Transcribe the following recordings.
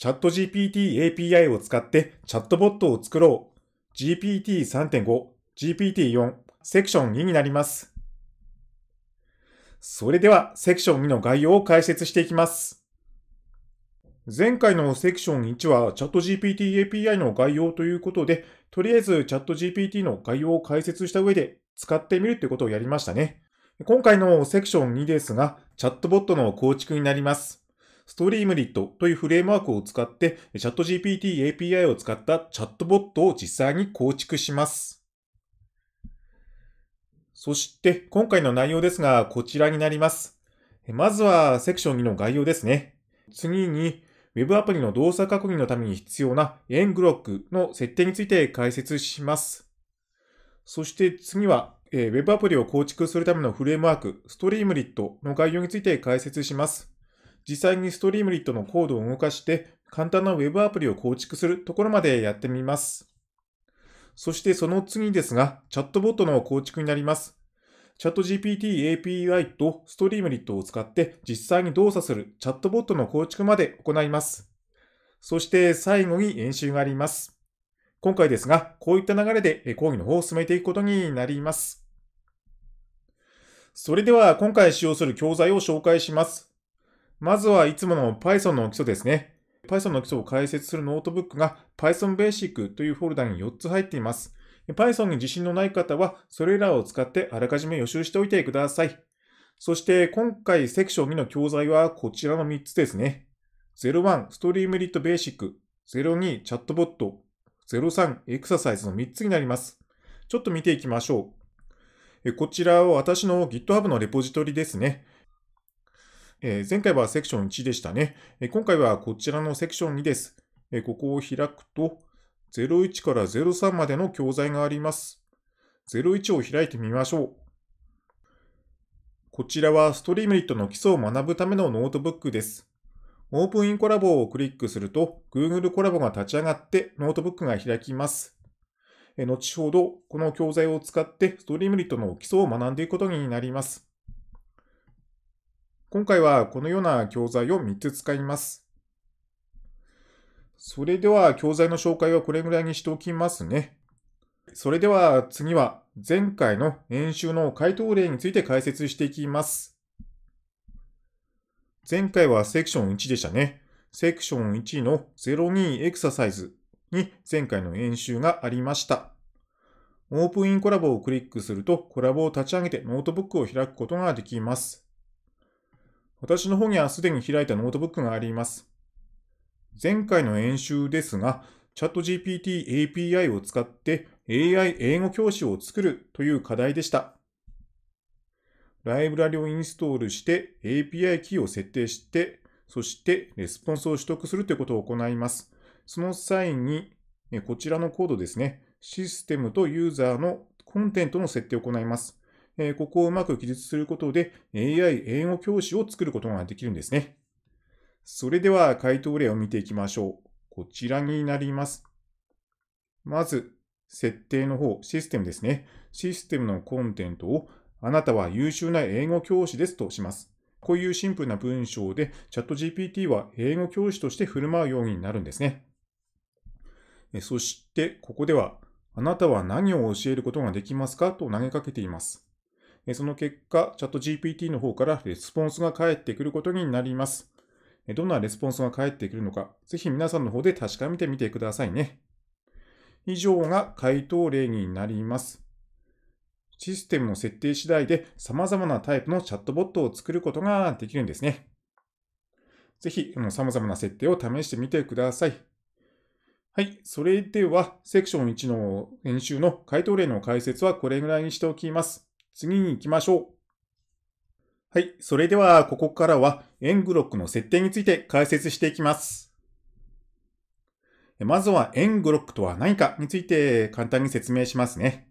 チャット GPT API を使ってチャットボットを作ろう。GPT3.5、GPT4、セクション2になります。それでは、セクション2の概要を解説していきます。前回のセクション1は、チャット GPT API の概要ということで、とりあえずチャット GPT の概要を解説した上で、使ってみるってことをやりましたね。今回のセクション2ですが、チャットボットの構築になります。ストリームリットというフレームワークを使って、チャット GPT API を使ったチャットボットを実際に構築します。そして、今回の内容ですが、こちらになります。まずは、セクション2の概要ですね。次に、Web アプリの動作確認のために必要な円グロックの設定について解説します。そして次は、え Web アプリを構築するためのフレームワーク、ストリームリットの概要について解説します。実際にストリームリットのコードを動かして簡単な Web アプリを構築するところまでやってみます。そしてその次ですが、チャットボットの構築になります。チャット GPT API とストリームリットを使って実際に動作するチャットボットの構築まで行います。そして最後に演習があります。今回ですが、こういった流れで講義の方を進めていくことになります。それでは今回使用する教材を紹介します。まずはいつもの Python の基礎ですね。Python の基礎を解説するノートブックが Python Basic というフォルダに4つ入っています。Python に自信のない方は、それらを使ってあらかじめ予習しておいてください。そして今回セクション2の教材はこちらの3つですね。01ストリームリットベーシック、02チャットボット、03エクササイズの3つになります。ちょっと見ていきましょう。こちらは私の GitHub のレポジトリですね。えー、前回はセクション1でしたね、えー、今回はこちらのセクション2です。えー、ここを開くと、01から03までの教材があります。01を開いてみましょう。こちらはストリームリットの基礎を学ぶためのノートブックです。オープンインコラボをクリックすると、Google コラボが立ち上がってノートブックが開きます。後ほど、この教材を使ってストリームリットの基礎を学んでいくことになります。今回はこのような教材を3つ使います。それでは教材の紹介はこれぐらいにしておきますね。それでは次は前回の演習の回答例について解説していきます。前回はセクション1でしたね。セクション1の02エクササイズに前回の演習がありました。オープンインコラボをクリックするとコラボを立ち上げてノートブックを開くことができます。私の方にはすでに開いたノートブックがあります。前回の演習ですが、ChatGPT API を使って AI 英語教師を作るという課題でした。ライブラリをインストールして API キーを設定して、そしてレスポンスを取得するということを行います。その際に、こちらのコードですね、システムとユーザーのコンテンツの設定を行います。えここをうまく記述することで AI 英語教師を作ることができるんですね。それでは回答例を見ていきましょう。こちらになります。まず、設定の方、システムですね。システムのコンテントを、あなたは優秀な英語教師ですとします。こういうシンプルな文章で、チャット GPT は英語教師として振る舞うようになるんですね。そして、ここでは、あなたは何を教えることができますかと投げかけています。その結果、チャット GPT の方からレスポンスが返ってくることになります。どんなレスポンスが返ってくるのか、ぜひ皆さんの方で確かめてみてくださいね。以上が回答例になります。システムの設定次第で様々なタイプのチャットボットを作ることができるんですね。ぜひ、様々な設定を試してみてください。はい。それでは、セクション1の演習の回答例の解説はこれぐらいにしておきます。次に行きましょう。はい。それでは、ここからは、円グロックの設定について解説していきます。まずは、円グロックとは何かについて簡単に説明しますね。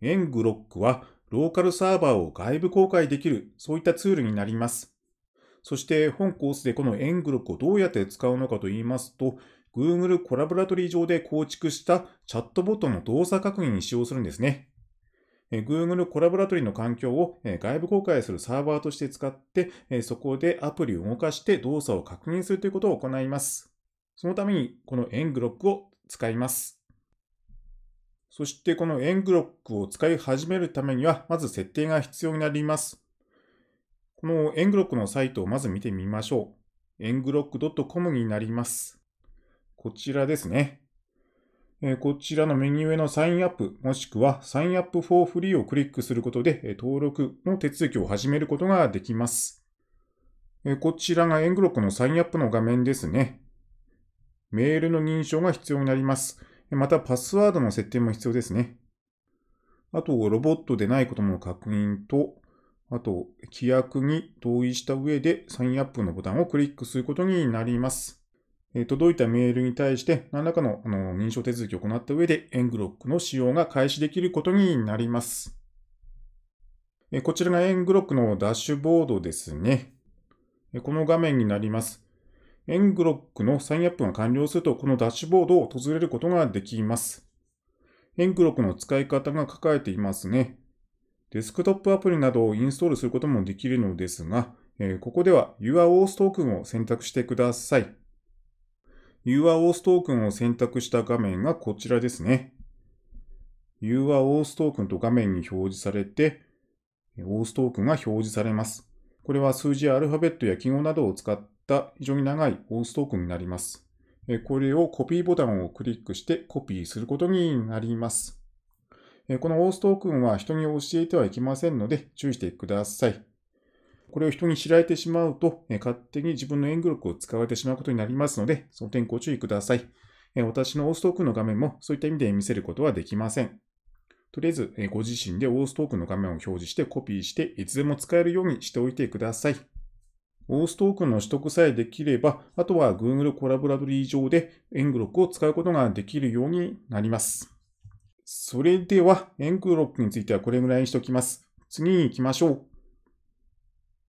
円グロックは、ローカルサーバーを外部公開できる、そういったツールになります。そして本コースでこの円グロックをどうやって使うのかと言いますと、Google コラボラトリー上で構築したチャットボットの動作確認に使用するんですね。Google コラボラトリの環境を外部公開するサーバーとして使って、そこでアプリを動かして動作を確認するということを行います。そのために、この ENGLOCK を使います。そしてこの ENGLOCK を使い始めるためには、まず設定が必要になります。この ENGLOCK のサイトをまず見てみましょう。englock.com になります。こちらですね。えこちらの右上のサインアップ、もしくはサインアップフォーフリーをクリックすることで、登録の手続きを始めることができます。えこちらがエングロックのサインアップの画面ですね。メールの認証が必要になります。また、パスワードの設定も必要ですね。あと、ロボットでないことの確認と、あと、規約に同意した上でサインアップのボタンをクリックすることになります。届いたメールに対して何らかの認証手続きを行った上で ENGLOCK の使用が開始できることになります。こちらが ENGLOCK のダッシュボードですね。この画面になります。ENGLOCK のサインアップが完了すると、このダッシュボードを訪れることができます。ENGLOCK の使い方が書かれていますね。デスクトップアプリなどをインストールすることもできるのですが、ここでは YourOS トークンを選択してください。u オ o s トークンを選択した画面がこちらですね。u オ o s トークンと画面に表示されて、OS トークンが表示されます。これは数字やアルファベットや記号などを使った非常に長い OS トークンになります。これをコピーボタンをクリックしてコピーすることになります。この OS トークンは人に教えてはいけませんので注意してください。これを人に知られてしまうと、え勝手に自分のロッ力を使われてしまうことになりますので、その点ご注意ください。え私のオーストークの画面もそういった意味で見せることはできません。とりあえず、えご自身でオーストークの画面を表示してコピーして、いつでも使えるようにしておいてください。オーストークの取得さえできれば、あとは Google コラボラドリー上でロックを使うことができるようになります。それでは、ロックについてはこれぐらいにしておきます。次に行きましょう。